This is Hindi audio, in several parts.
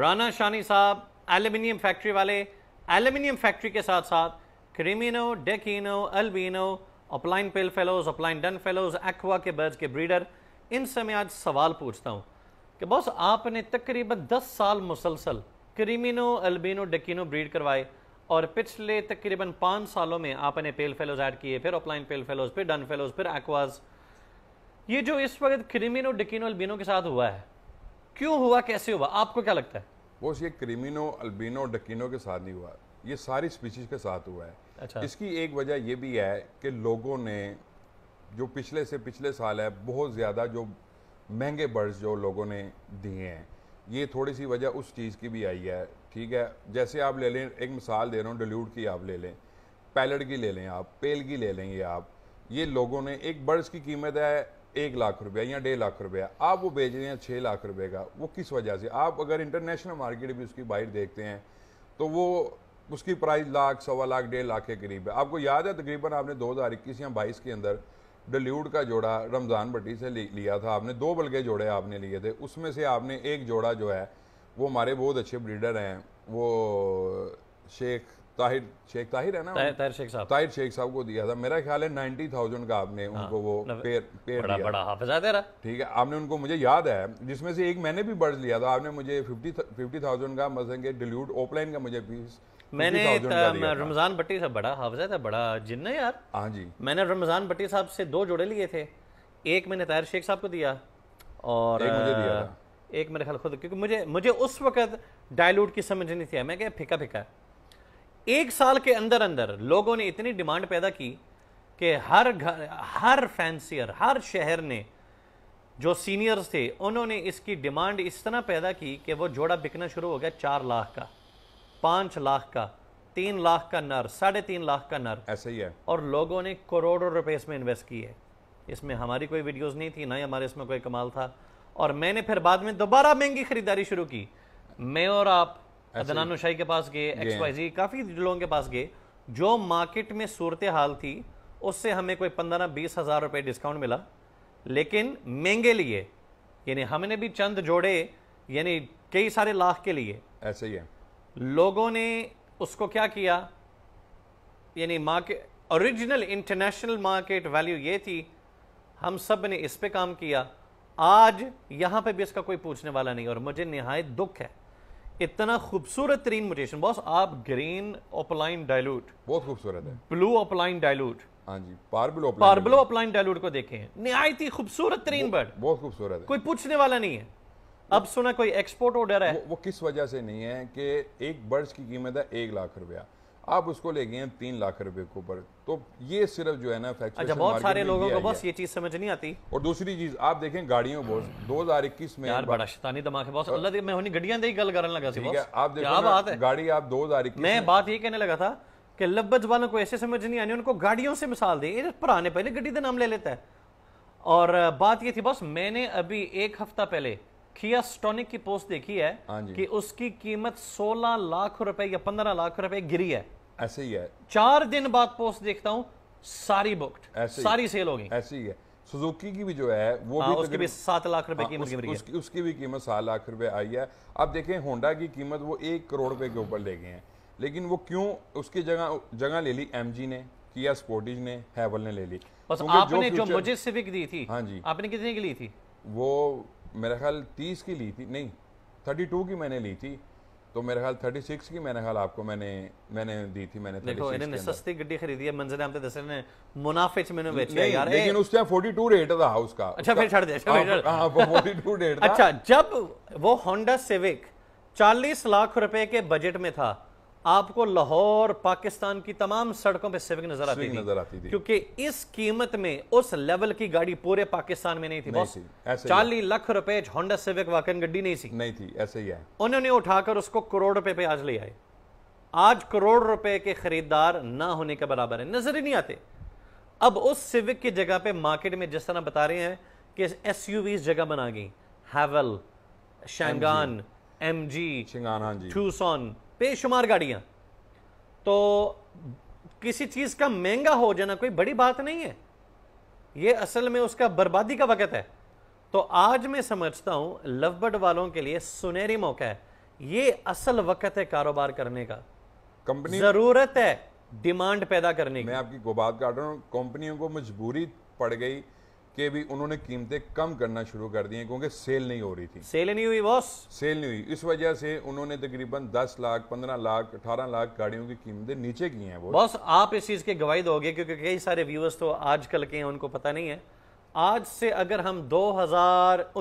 राना शानी साहब एल्यूमिनियम फैक्ट्री वाले एल्यूमिनियम फैक्ट्री के साथ साथ creamino decino albino opaline pale fallows opaline dun fallows aqua के बर्ड्स के ब्रीडर इनसे मैं आज सवाल पूछता हूँ कि बॉस आपने तकरीबन 10 साल मुसलसल क्रीमिनो अल्बिनो डेकिनो ब्रीड करवाए और पिछले तकरीबन पाँच सालों में आपने पेल फेलोज ऐड किए फिर अपलाइन पेल फेलोज फिर डन फेलोज फिर एक्वाज ये जो इस वक्त क्रीमिनो डिकिनो अल्बिनो के साथ हुआ है क्यों हुआ कैसे हुआ आपको क्या लगता है वो ये क्रिमिनो अल्बिनो डकिनो के साथ नहीं हुआ ये सारी स्पीशीज के साथ हुआ है अच्छा। इसकी एक वजह ये भी है कि लोगों ने जो पिछले से पिछले साल है बहुत ज़्यादा जो महंगे बर्ड्स जो लोगों ने दिए हैं ये थोड़ी सी वजह उस चीज़ की भी आई है ठीक है जैसे आप ले लें एक मिसाल दे रहा हूँ डल्यूड की आप ले लें पैलट की ले लें आप पेल की ले लेंगे आप ये लोगों ने एक बर्ड्स की कीमत है एक लाख रुपया या डेढ़ लाख रुपया आप वो बेच रहे हैं छः लाख रुपए का वो किस वजह से आप अगर इंटरनेशनल मार्केट भी उसकी बाहर देखते हैं तो वो उसकी प्राइस लाख सवा लाख डेढ़ लाख के करीब है आपको याद है तकरीबन आपने दो हज़ार इक्कीस या बाईस के अंदर डल्यूड का जोड़ा रमज़ान भट्टी से लिया था आपने दो बल्के जोड़े आपने लिए थे उसमें से आपने एक जोड़ा जो है वो हमारे बहुत अच्छे ब्रीडर हैं वो शेख ताहिर शेख ताहिर है ना ताहिर, ताहिर शेख साहब ताहिर शेख साहब को दिया था मेरा ख्याल है नाइनटी थाउजेंड का आपने हाँ, उनको वो पेर, पेर बड़ा, बड़ा हाफिजा रहा ठीक है आपने उनको मुझे याद है जिसमें से एक मैंने भी बर्ज लिया था आपने मुझे फिफ्टी थाउजेंड का मसलन डिल्यूट ओपलाइन का मुझे फीस मैंने रमज़ान भट्टी साहब बड़ा हाफजा था बड़ा जिन्न है यार हाँ जी मैंने रमज़ान भट्टी साहब से दो जोड़े लिए थे एक मैंने ताहिर शेख साहब को दिया और एक मुझे दिया एक मेरे ख्याल खुद क्योंकि मुझे मुझे उस वक्त डायलूट की समझ नहीं थी मैं क्या फिका फिका एक साल के अंदर अंदर लोगों ने इतनी डिमांड पैदा की कि हर घर हर फैंसियर हर शहर ने जो सीनियर्स थे उन्होंने इसकी डिमांड इस तरह पैदा की कि वो जोड़ा बिकना शुरू हो गया चार लाख का पाँच लाख का तीन लाख का नर साढ़े तीन लाख का नर ऐसे ही है और लोगों ने करोड़ों रुपए इसमें इन्वेस्ट किए इसमें हमारी कोई वीडियोस नहीं थी ना ही हमारे इसमें कोई कमाल था और मैंने फिर बाद में दोबारा महंगी खरीदारी शुरू की मैं और आप अदनान शाही के पास गए जी काफ़ी लोगों के पास गए जो मार्केट में सूरत हाल थी उससे हमें कोई पंद्रह बीस हज़ार रुपये डिस्काउंट मिला लेकिन महंगे लिए यानी हमने भी चंद जोड़े यानी कई सारे लाख के लिए ऐसे ही है लोगों ने उसको क्या किया यानी market original international market value ये थी हम सब ने इस पे काम किया आज यहां पे भी इसका कोई पूछने वाला नहीं और मुझे नहायत दुख है इतना खूबसूरत तरीन म्यूटेशन बॉस आप ग्रीन ओपलाइन डायलूट बहुत खूबसूरत है ब्लू ऑपलाइन डायलूट हाँ जी पार्बलो पार्बलो ऑपलाइन डायलूट को देखे हैं नहायती खूबसूरत तरीन बर्ड बहुत खूबसूरत है कोई पूछने वाला नहीं है अब सुना कोई एक्सपोर्ट ऑर्डर है वो, वो किस वजह से नहीं है कि एक बर्ड्स की कीमत है एक लाख रुपया आप उसको ले गए तीन लाख रुपए के ऊपर तो ये सिर्फ जो है ना अच्छा बहुत सारे लोगों को बस ये चीज समझ नहीं आती और दूसरी चीज आप देखें गाड़ियों बहुत दो हजार इक्कीस में यार बड़ा शैतानी दिमाग है बॉस अल्लाह मैं होनी गड्डियां दी गल करने लगा सी आप देखो बात है गाड़ी आप दो हजार इक्कीस मैं बात ये कहने लगा था कि लब्बज वालों को ऐसे समझ नहीं आने उनको गाड़ियों से मिसाल दी पुराने पहले गड्डी का नाम ले लेता है और बात ये थी बस मैंने अभी एक हफ्ता पहले किया स्टोनिक की पोस्ट देखी है हाँ कि उसकी कीमत 16 लाख रुपए या 15 लाख रुपए गिरी है ऐसे ही है चार दिन बाद पोस्ट देखता हूँ सारी बुक्ड सारी सेल हो गई ऐसे ही है सुजुकी की भी जो है वो हाँ, भी उसकी भी सात लाख रुपए हाँ, कीमत उस, उसकी, उसकी भी कीमत सात लाख रुपए आई है अब देखें होंडा की कीमत वो एक करोड़ रुपए के ऊपर ले गए हैं लेकिन वो क्यों उसकी जगह जगह ले ली एमजी ने किया स्पोर्टिज ने हैवल ने ले ली बस आपने जो, जो मुझे सिविक दी थी हाँ जी आपने कितने की ली थी वो मेरा ख्याल तीस की ली थी नहीं थर्टी टू की मैंने ली थी तो मेरे ख्याल 36 की मेरे ख्याल आपको मैंने मैंने दी थी मैंने देखो इन्होंने सस्ती गड्डी खरीदी है मंजिल आमते तो दस ने मुनाफे में मेनू बेचा यार लेकिन उस टाइम 42 रेट था हाउस का अच्छा फिर छोड़ दे हां 42 रेट था अच्छा जब वो होंडा सिविक 40 लाख रुपए के बजट में था आपको लाहौर पाकिस्तान की तमाम सड़कों पे सिविक नजर आती थी नजर आती थी क्योंकि इस कीमत में उस लेवल की गाड़ी पूरे पाकिस्तान में नहीं थी चालीस लाख रुपए होंडा सिविक वाकन गड्डी नहीं थी नहीं थी ऐसे ही है उन्होंने उठाकर उसको करोड़ रुपए पे आज ले आए आज करोड़ रुपए के खरीदार ना होने के बराबर है नजर ही नहीं आते अब उस सिविक की जगह पे मार्केट में जिस तरह बता रहे हैं कि एस जगह बना गई हैवल शैंगान एम जी टूसॉन बेशुमार गाड़ियां तो किसी चीज का महंगा हो जाना कोई बड़ी बात नहीं है ये असल में उसका बर्बादी का वक्त है तो आज मैं समझता हूं लवबर्ड वालों के लिए सुनहरी मौका है ये असल वक्त है कारोबार करने का कंपनी जरूरत है डिमांड पैदा करने की मैं आपकी गोबात काट रहा हूं कंपनियों को मजबूरी पड़ गई कि भी उन्होंने कीमतें कम करना शुरू कर दी हैं क्योंकि सेल नहीं हो रही थी सेल नहीं हुई बॉस सेल नहीं हुई इस वजह से उन्होंने तकरीबन 10 लाख 15 लाख 18 लाख गाड़ियों की कीमतें नीचे की हैं बॉस आप इस चीज़ के गवाही दोगे क्योंकि कई सारे व्यूअर्स तो आजकल के हैं उनको पता नहीं है आज से अगर हम दो हजार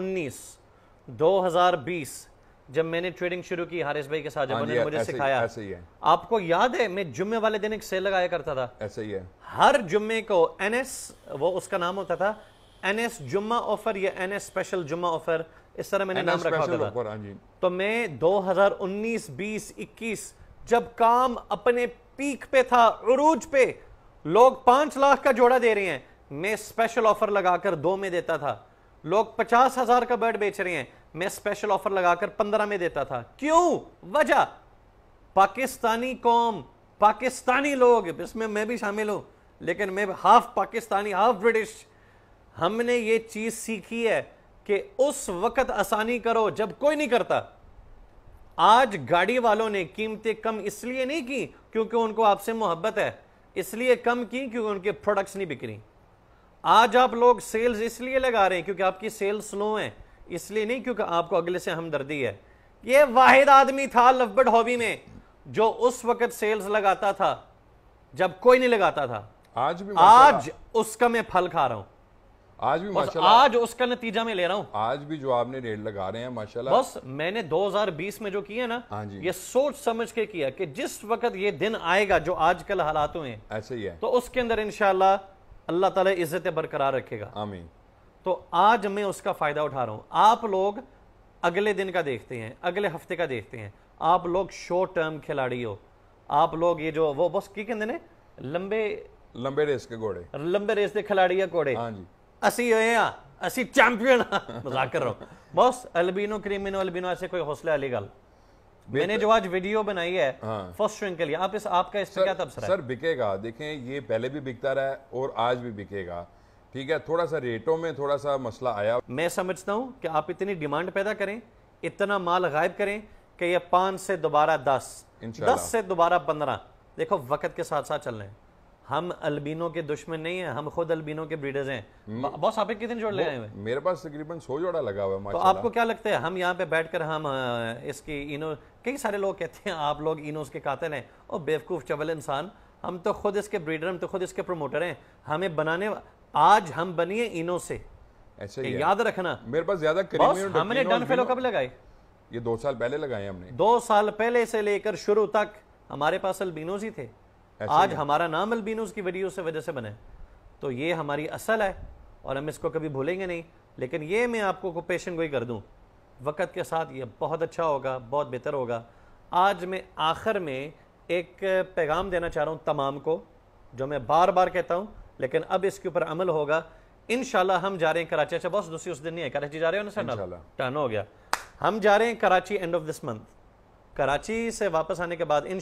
जब मैंने ट्रेडिंग शुरू की हारिस भाई के साथ जब हाँ मुझे ऐसे, सिखाया ऐसे ही है आपको याद है मैं जुम्मे वाले दिन एक सेल लगाया करता था ऐसे ही है हर जुम्मे को एनएस वो उसका नाम होता था एन एस जुम्मा ऑफर या N S special Jumma offer इस तरह मैंने नाम रखा था हाँ तो मैं 2019 20 21 जब काम अपने पीक पे था उरूज पे लोग पांच लाख का जोड़ा दे रहे हैं मैं स्पेशल ऑफर लगाकर दो में देता था लोग पचास हजार का बर्ड बेच रहे हैं मैं स्पेशल ऑफर लगाकर पंद्रह में देता था क्यों वजह पाकिस्तानी कौम पाकिस्तानी लोग इसमें मैं भी शामिल हूं लेकिन मैं हाफ पाकिस्तानी हाफ ब्रिटिश हमने ये चीज सीखी है कि उस वक्त आसानी करो जब कोई नहीं करता आज गाड़ी वालों ने कीमतें कम इसलिए नहीं की क्योंकि उनको आपसे मोहब्बत है इसलिए कम की क्योंकि उनके प्रोडक्ट्स नहीं बिक्री आज आप लोग सेल्स इसलिए लगा रहे हैं क्योंकि आपकी सेल्स स्लो है इसलिए नहीं क्योंकि आपको अगले से हमदर्दी है ये वाहिद आदमी था लवबड हॉबी में जो उस वक्त सेल्स लगाता था जब कोई नहीं लगाता था आज भी आज उसका मैं फल खा रहा हूं आज भी माशाल्लाह आज उसका नतीजा मैं ले रहा हूँ आज भी जो आपने रेट लगा रहे हैं माशाल्लाह बस मैंने 2020 में जो किया ना हाँ जी ये सोच समझ के किया कि जिस वक्त ये दिन आएगा जो आजकल हालातों हुए ऐसे ही है तो उसके अंदर इनशाला अल्लाह ताला इज्जत बरकरार रखेगा आमीन तो आज मैं उसका फायदा उठा रहा हूँ आप लोग अगले दिन का देखते हैं अगले हफ्ते का देखते हैं आप लोग शॉर्ट टर्म खिलाड़ी हो आप लोग ये जो वो बस की कहते हैं लंबे लंबे रेस के घोड़े लंबे रेस के खिलाड़ी या घोड़े हाँ जी ਅਸੀਂ ਹੋਏ ਆ ਅਸੀਂ ਚੈਂਪੀਅਨ मजाक कर रहा हूँ बॉस अल्बिनो क्रीमिनो अल्बिनो ऐसे कोई हौसले वाली गल मैंने जो आज वीडियो बनाई है हाँ। फर्स्ट स्ट्रिंग के लिए आप इस आपका इस पे क्या तब सर सर बिकेगा देखें ये पहले भी बिकता रहा है और आज भी बिकेगा ठीक है थोड़ा सा रेटों में थोड़ा सा मसला आया मैं समझता हूँ कि आप इतनी डिमांड पैदा करें इतना माल गायब करें कि ये पाँच से दोबारा दस दस से दोबारा पंद्रह देखो वक्त के साथ साथ चल रहे हैं हम अलबीनो के दुश्मन नहीं है हम खुद अल्बिनो के ब्रीडर्स हैं बॉस आप कितने जोड़ ले आए हुए मेरे पास तकरीबन सौ जोड़ा लगा हुआ है तो आपको क्या लगता है हम यहाँ पे बैठकर हम इसकी इनो कई सारे लोग कहते हैं आप लोग इनोस के कातिल हैं और बेवकूफ़ चवल इंसान हम तो खुद इसके ब्रीडर हम तो खुद इसके प्रमोटर हैं हमें बनाने आज हम बनिए इनो से ऐसे याद रखना मेरे पास ज्यादा हमने डन फेलो कब लगाए ये दो साल पहले लगाए हमने दो साल पहले से लेकर शुरू तक हमारे पास अलबीनोज ही थे आज हमारा नाम अल्बिनोज की वीडियो से वजह से बने तो ये हमारी असल है और हम इसको कभी भूलेंगे नहीं लेकिन ये मैं आपको पेशन गोई कर दूँ वक़्त के साथ ये बहुत अच्छा होगा बहुत बेहतर होगा आज मैं आखिर में एक पैगाम देना चाह रहा हूँ तमाम को जो मैं बार बार कहता हूँ लेकिन अब इसके ऊपर अमल होगा इन हम जा रहे हैं कराची अच्छा बहुत दूसरी उस दिन नहीं है कराची जा रहे हो ना सर टर्न हो गया हम जा रहे हैं Karachi end of this month Karachi से वापस आने के बाद इन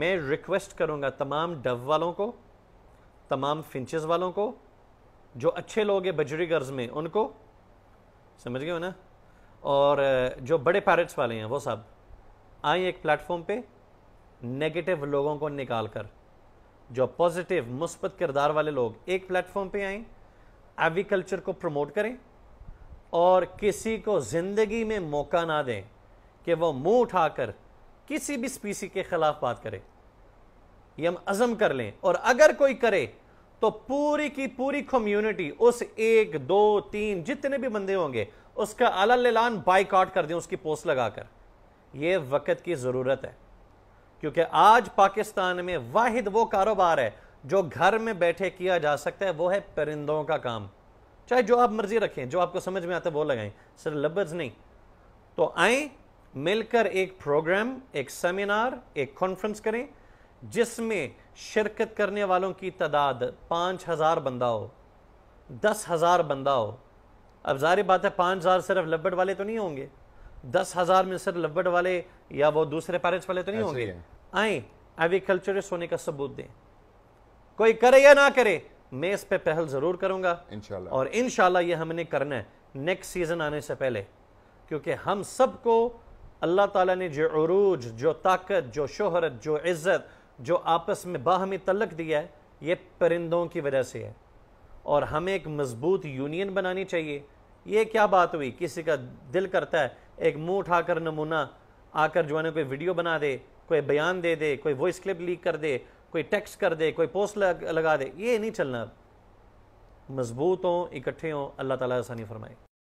मैं रिक्वेस्ट करूँगा तमाम डव वालों को तमाम फिंचज़ वालों को जो अच्छे लोग हैं बजरी गर्ज में उनको समझ गए हो ना और जो बड़े पैरट्स वाले हैं वो सब आए एक प्लेटफॉर्म पे नेगेटिव लोगों को निकाल कर जो पॉजिटिव मुस्बत किरदार वाले लोग एक प्लेटफॉर्म पे आए एग्रीकल्चर को प्रमोट करें और किसी को ज़िंदगी में मौका ना दें कि वो मुंह उठाकर किसी भी स्पीसी के खिलाफ बात करें ये हम अजम कर लें और अगर कोई करे तो पूरी की पूरी कम्युनिटी उस एक दो तीन जितने भी बंदे होंगे उसका अलान बाइकआउट कर दें उसकी पोस्ट लगाकर यह वक्त की ज़रूरत है क्योंकि आज पाकिस्तान में वाहिद वो कारोबार है जो घर में बैठे किया जा सकता है वो है परिंदों का काम चाहे जो आप मर्जी रखें जो आपको समझ में आता है वो लगाएं सिर्फ लब्ज नहीं तो आए मिलकर एक प्रोग्राम एक सेमिनार एक कॉन्फ्रेंस करें जिसमें शिरकत करने वालों की तादाद पाँच हज़ार बंदा हो दस हज़ार बंदा हो अब जारी बात है पाँच हज़ार सिर्फ लब्बड़ वाले तो नहीं होंगे दस हज़ार में सिर्फ लब्बड़ वाले या वो दूसरे पैरेंट्स वाले तो नहीं होंगे आए एग्रीकल्चर होने का सबूत दें कोई करे या ना करे मैं इस पे पहल ज़रूर करूंगा इंशाल्लाह और इंशाल्लाह ये हमने करना है नेक्स्ट सीज़न आने से पहले क्योंकि हम सबको अल्लाह ताला ने जो अरूज जो ताकत जो शोहरत जो इज़्ज़त जो आपस में बाहमी तलक दिया है ये परिंदों की वजह से है और हमें एक मज़बूत यूनियन बनानी चाहिए ये क्या बात हुई किसी का दिल करता है एक मुंह उठाकर नमूना आकर जो है ना कोई वीडियो बना दे कोई बयान दे दे कोई वॉइस क्लिप लीक कर दे कोई टेक्स्ट कर दे कोई पोस्ट लग, लगा दे ये नहीं चलना मजबूत हों इकट्ठे हों अल्लाह ताला आसानी फरमाए